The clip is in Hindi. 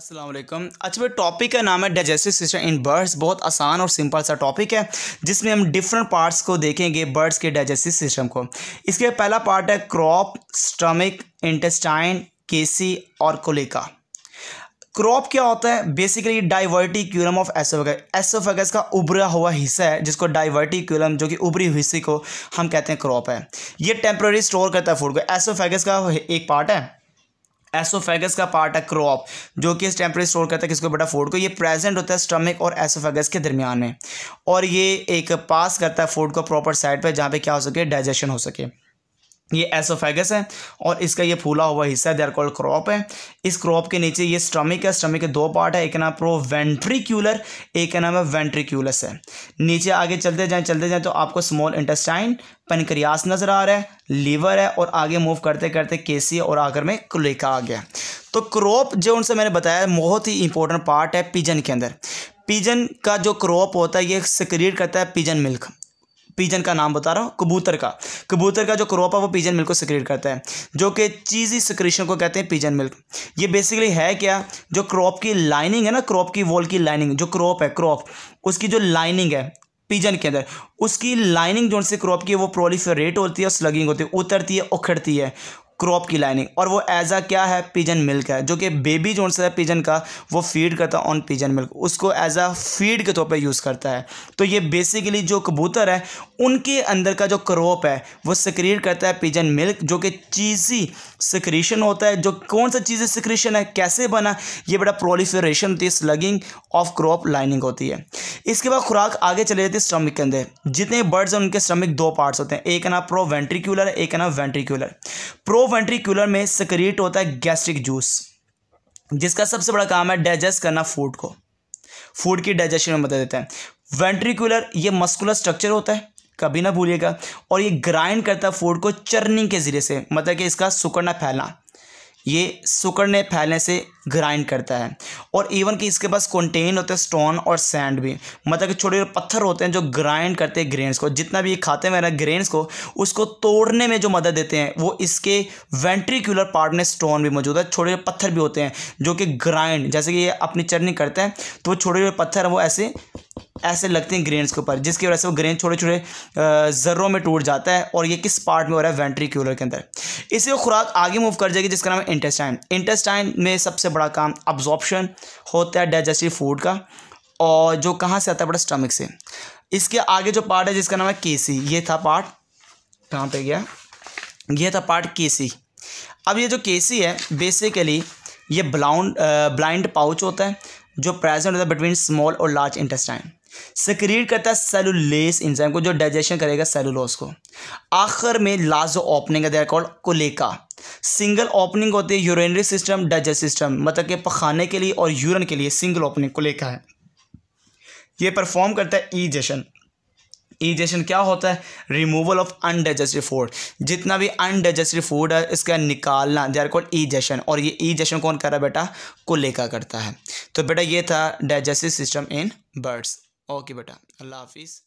असलम अच्छा भाई टॉपिक का नाम है डाइजेस्टिव सिस्टम इन बर्ड्स बहुत आसान और सिंपल सा टॉपिक है जिसमें हम डिफरेंट पार्ट्स को देखेंगे बर्ड्स के डाइजेस्टिव सिस्टम को इसके पहला पार्ट है क्रॉप स्टमिक इंटेस्टाइन केसी और कोलिका क्रॉप क्या होता है basically diverticulum of oesophagus oesophagus का उभरा हुआ हिस्सा है जिसको क्यूलम जो कि उभरी हुई हिस्से को हम कहते हैं क्रॉप है ये टेम्प्रेरी स्टोर करता है फूड को एसोफेगस का एक पार्ट है एसोफेगस का पार्ट है क्रॉप जो कि इस टेम्परेरी स्टोर करता है किसको बेटा फूड को ये प्रेजेंट होता है स्टमक और एसोफेगस के दरमियान में और ये एक पास करता है फूड को प्रॉपर साइड पर जहाँ पे क्या हो सके डाइजेशन हो सके ये एसोफेगस है और इसका ये फूला हुआ हिस्सा है आर कॉल्ड क्रॉप है इस क्रॉप के नीचे ये स्टमिक है स्टमिक के दो पार्ट है एक नाम प्रो वेंट्रिक्यूलर एक नाम है वेंट्रिक्यूलस है नीचे आगे चलते जाएं चलते जाएं तो आपको स्मॉल इंटेस्टाइन पनक्रियास नज़र आ रहा है लीवर है और आगे मूव करते करते केसी और आकर में क्लेका आ गया तो क्रॉप जो उनसे मैंने बताया बहुत ही इंपॉर्टेंट पार्ट है पिजन के अंदर पिजन का जो क्रॉप होता है ये सिक्रिएट करता है पिजन मिल्क पीजन का नाम बता रहा हूँ कबूतर का कबूतर का जो क्रॉप है वो पीजन मिल्क को सिक्रीट करता है जो कि चीज़ी सिक्रीशन को कहते हैं पीजन मिल्क ये बेसिकली है क्या जो क्रॉप की लाइनिंग है ना क्रॉप की वॉल की लाइनिंग जो क्रॉप है क्रॉप उसकी जो लाइनिंग है पीजन के अंदर उसकी लाइनिंग जो से क्रॉप की वो प्रोलीफरेट होती है और स्लगिंग होती है उतरती है उखड़ती है क्रॉप की लाइनिंग और वो एज आ क्या है पिजन मिल्क है जो कि बेबी जो है पिजन का वो फीड करता है ऑन पिजन मिल्क उसको एज आ फीड के तौर पर यूज़ करता है तो ये बेसिकली जो कबूतर है उनके अंदर का जो क्रॉप है वो सक्रिएट करता है पिजन मिल्क जो कि चीज़ी सिक्रीशन होता है जो कौन सा चीज़ें सिक्रीशन है कैसे बना ये बड़ा प्रोलिफरेशन होती है स्लगिंग ऑफ क्रॉप लाइनिंग होती है इसके बाद खुराक आगे चले जाती है स्टमिक के अंदर जितने बर्ड्स हैं उनके स्टमिक दो पार्ट्स होते हैं एक है ना प्रो वेंट्रिक्यूलर एक है ना वेंट्रिक्यूलर प्रो वेंट्रिकुलर में सक्रिएट होता है गैस्ट्रिक जूस जिसका सबसे बड़ा काम है डाइजेस्ट करना फूड को फूड की डाइजेशन में मदद देता है वेंट्रिकुलर ये मस्कुलर स्ट्रक्चर होता है कभी ना भूलिएगा और ये ग्राइंड करता है फूड को चर्निंग के ज़रिए से मतलब कि इसका सुकड़ना फैलना ये सुकड़ने फैलने से ग्राइंड करता है और इवन कि इसके पास कंटेन होते हैं स्टोन और सैंड भी मतलब कि छोटे छोटे पत्थर होते हैं जो ग्राइंड करते हैं ग्रेन्स को जितना भी ये खाते हैं मेरा ग्रेन्स को उसको तोड़ने में जो मदद देते हैं वो इसके वेंट्रिकुलर पार्ट में स्टोन भी मौजूद है छोटे छोटे पत्थर भी होते हैं जो कि ग्राइंड जैसे कि ये अपनी चरनी करते हैं तो छोटे छोटे पत्थर वो ऐसे ऐसे लगते हैं ग्रेन्स के ऊपर जिसकी वजह से वो ग्रेन छोटे छोटे ज़र्रों में टूट जाता है और ये किस पार्ट में हो रहा है वेंट्रिक्यूलर के अंदर इसे वो खुराक आगे मूव कर जाएगी जिसका नाम है इंटेस्टाइन इंटेस्टाइन में सबसे बड़ा काम अब्जॉर्प्शन होता है डाइजेस्टिव फूड का और जो कहाँ से आता है बड़ा स्टमक से इसके आगे जो पार्ट है जिसका नाम है केसी ये था पार्ट कहाँ पे गया ये था पार्ट केसी अब ये जो केसी है बेसिकली ये ब्लाउंड ब्लाइंड पाउच होता है जो प्रेजेंट होता है बिटवीन स्मॉल और लार्ज इंटेस्टाइन सक्रिय करता है सेलुलेस इंजाइम को जो डाइजेशन करेगा सेलुलोस को आखिर में लास्ट जो ओपनिंग है कॉल्ड कोलेका सिंगल ओपनिंग होती है यूरनरी सिस्टम डाइजेस्ट सिस्टम मतलब के पखाने के लिए और यूरन के लिए सिंगल ओपनिंग कोलेका है ये परफॉर्म करता है ई जशन ईजेशन क्या होता है रिमूवल ऑफ अनडाइजेस्टिव फूड जितना भी अनडाइजेस्टिव फूड है इसका निकालना दे आर कॉल्ड ईजेशन और ये ईजेशन कौन कर रहा है बेटा कुलेका करता है तो बेटा ये था digestive system in birds okay बेटा अल्लाह हाफिज़